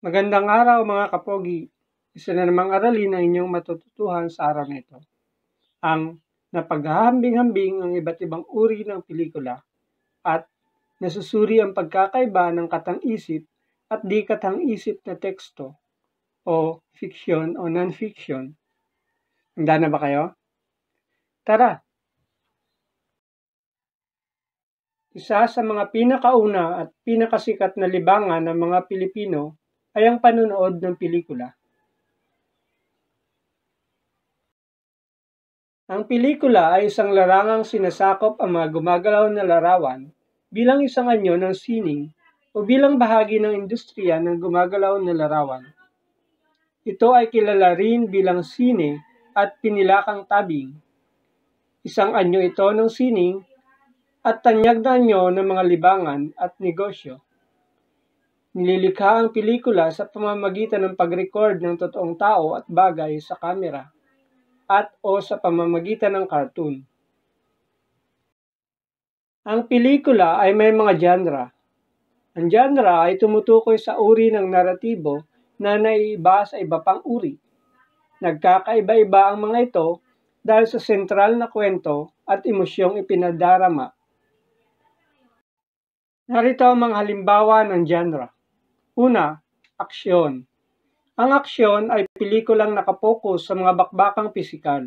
Magandang araw mga kapogi. Isa na namang aralin na inyong matututuhan sa araw na ito. Ang napaghahambing-hambing ang iba't ibang uri ng pelikula at nasusuri ang pagkakaiba ng katang-isip at di katang-isip na teksto o fiction o non-fiction. Handa na ba kayo? Tara! Isa sa mga pinakauna at pinakasikat na libangan ng mga Pilipino ay ang panonood ng pelikula. Ang pelikula ay isang larangang sinasakop ang mga gumagalaw na larawan bilang isang anyo ng sining o bilang bahagi ng industriya ng gumagalaw na larawan. Ito ay kilala rin bilang sine at pinilakang tabing. Isang anyo ito ng sining at tanyag na anyo ng mga libangan at negosyo. Nililikha ang pelikula sa pamamagitan ng pag-record ng totoong tao at bagay sa kamera at o sa pamamagitan ng cartoon. Ang pelikula ay may mga genre. Ang genre ay tumutukoy sa uri ng naratibo na naiiba sa iba pang uri. Nagkakaiba-iba ang mga ito dahil sa sentral na kwento at emosyong ipinadarama. Narito ang mga halimbawa ng genre. Una, aksyon. Ang aksyon ay pelikulang nakapokus sa mga bakbakang pisikal.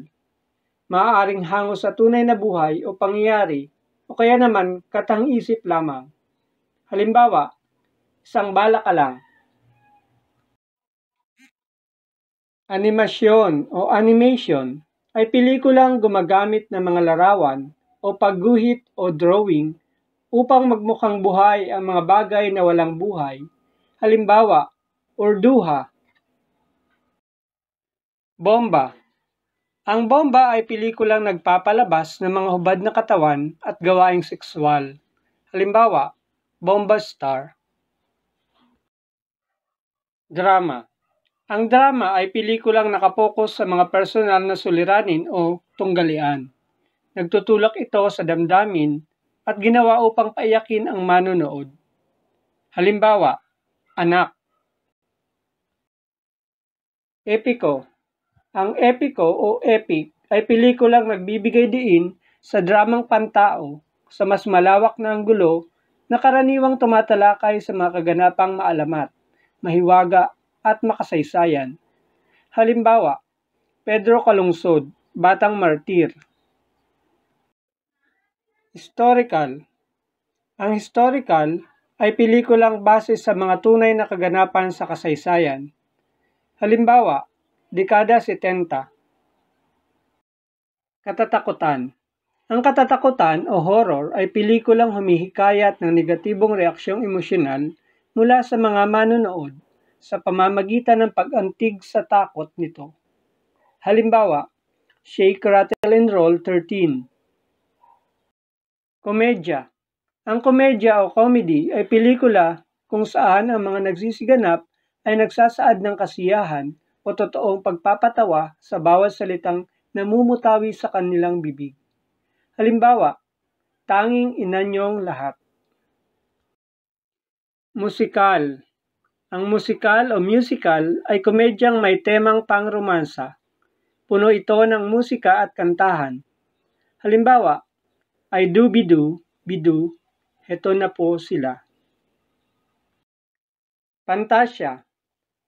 Maaaring hango sa tunay na buhay o pangyayari o kaya naman katang-isip lamang. Halimbawa, isang bala ka lang. Animasyon o animation ay pelikulang gumagamit ng mga larawan o pagguhit o drawing upang magmukhang buhay ang mga bagay na walang buhay Halimbawa, orduha. Bomba Ang bomba ay pelikulang nagpapalabas ng mga hubad na katawan at gawaing sekswal. Halimbawa, Bomba Star. Drama Ang drama ay pelikulang nakapokus sa mga personal na suliranin o tunggalian. Nagtutulak ito sa damdamin at ginawa upang paiyakin ang manonood. Halimbawa, anak. Epiko Ang epiko o epic ay pelikulang nagbibigay diin sa dramang pantao sa mas malawak na anggulo na karaniwang tumatalakay sa mga kaganapang maalamat, mahiwaga at makasaysayan. Halimbawa, Pedro Kalungsod, Batang Martir. Historical Ang historical ay pelikulang base sa mga tunay na kaganapan sa kasaysayan. Halimbawa, Dekada 70 Katatakutan Ang katatakutan o horror ay pelikulang humihikayat ng negatibong reaksyong emosyonal mula sa mga manonood sa pamamagitan ng pag-antig sa takot nito. Halimbawa, Shake, Rattle, and Roll 13 Komedya ang komedya o comedy ay pelikula kung saan ang mga nagsisiganap ay nagsasaad ng kasiyahan o totoong pagpapatawa sa bawat salitang namumutawi sa kanilang bibig. Halimbawa, tanging inanyong lahat. Musikal Ang musikal o musical ay komedyang may temang pangromansa. Puno ito ng musika at kantahan. Halimbawa, I do be do, be do, Heto na po sila. Pantasya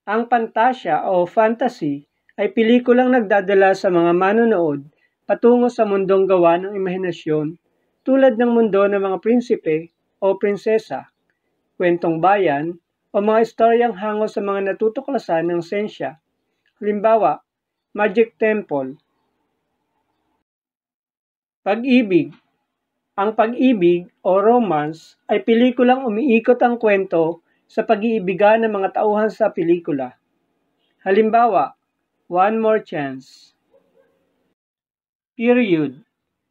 Ang pantasya o fantasy ay pelikulang nagdadala sa mga manonood patungo sa mundong gawa ng imahinasyon tulad ng mundo ng mga prinsipe o prinsesa, kwentong bayan, o mga istoryang hango sa mga natutuklasan ng sensya. Halimbawa, Magic Temple. Pag-ibig ang pag-ibig o romance ay pelikulang umiikot ang kwento sa pag-iibigan ng mga tauhan sa pelikula. Halimbawa, One More Chance. Period.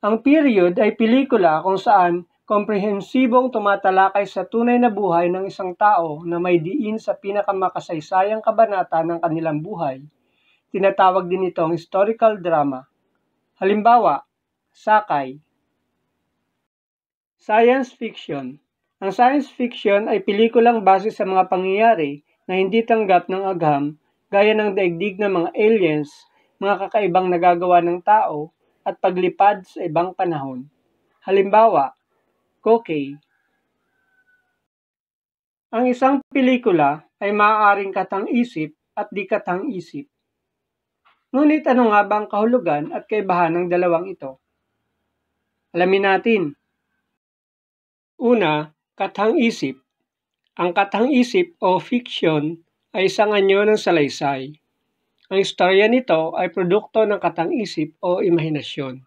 Ang period ay pelikula kung saan komprehensibong tumatalakay sa tunay na buhay ng isang tao na may diin sa pinakamakasaysayang kabanata ng kanilang buhay. Tinatawag din itong historical drama. Halimbawa, Sakay, Science fiction. Ang science fiction ay pelikulang base sa mga pangyayari na hindi tanggap ng agham gaya ng daigdig ng mga aliens, mga kakaibang nagagawa ng tao, at paglipad sa ibang panahon. Halimbawa, Kokei. Ang isang pelikula ay maaaring katang-isip at di katang-isip. Ngunit ano nga ba ang kahulugan at kaibahan ng dalawang ito? Alamin natin. Una, katang isip. Ang katang isip o fiction ay isang anyo ng salaysay. Ang istorya nito ay produkto ng katang isip o imahinasyon.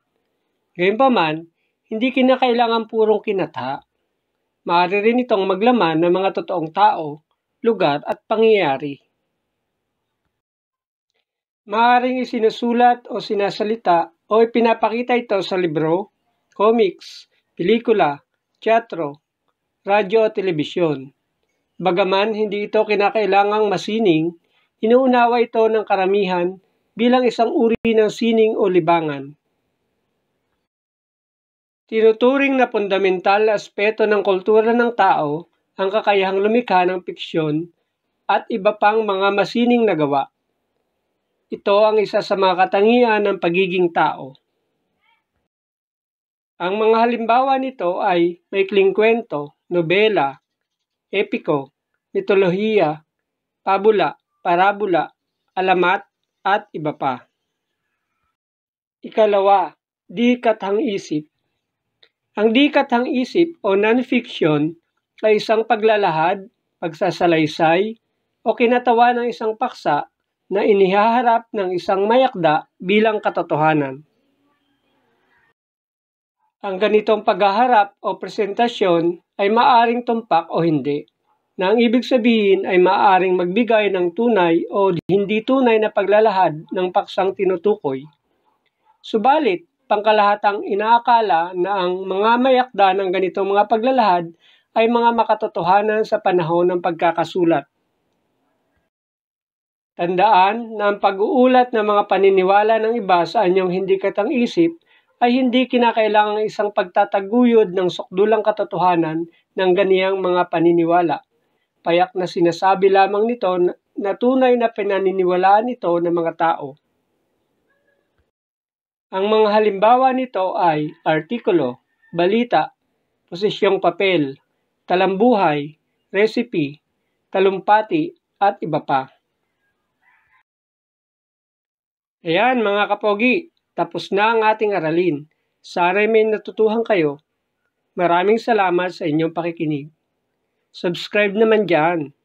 Gayunpaman, hindi kinakailangan purong kinata. Maaari rin itong maglaman ng mga totoong tao, lugar at pangyayari. Maaaring isinusulat o sinasalita o ipinapakita ito sa libro, comics, pelikula, teatro, radyo at telebisyon. Bagaman hindi ito kinakailangang masining, inuunawa ito ng karamihan bilang isang uri ng sining o libangan. Tinuturing na pundamental aspeto ng kultura ng tao ang kakayahang lumikha ng piksyon at iba pang mga masining na gawa. Ito ang isa sa mga katangian ng pagiging tao. Ang mga halimbawa nito ay maikling kwento, nobela, epiko, mitolohiya, pabula, parabula, alamat, at iba pa. Ikalawa, dikat kathang isip. Ang dikat kathang isip o nonfiction ay isang paglalahad, pagsasalaysay, o kinatawa ng isang paksa na inihaharap ng isang mayakda bilang katotohanan. Ang ganitong paghaharap o presentasyon ay maaring tumpak o hindi, na ang ibig sabihin ay maaring magbigay ng tunay o hindi tunay na paglalahad ng paksang tinutukoy. Subalit, pangkalahatang inaakala na ang mga mayakda ng ganitong mga paglalahad ay mga makatotohanan sa panahon ng pagkakasulat. Tandaan na ang pag-uulat ng mga paniniwala ng iba sa anyong hindi katang isip ay hindi kinakailangang isang pagtataguyod ng sukdulang katotohanan ng ganiyang mga paniniwala. Payak na sinasabi lamang nito na tunay na pinaniniwalaan ito ng mga tao. Ang mga halimbawa nito ay artikulo, balita, posisyong papel, talambuhay, recipe, talumpati, at iba pa. Ayan mga kapogi, tapos na ang ating aralin. Sana may natutuhan kayo. Maraming salamat sa inyong pakikinig. Subscribe naman dyan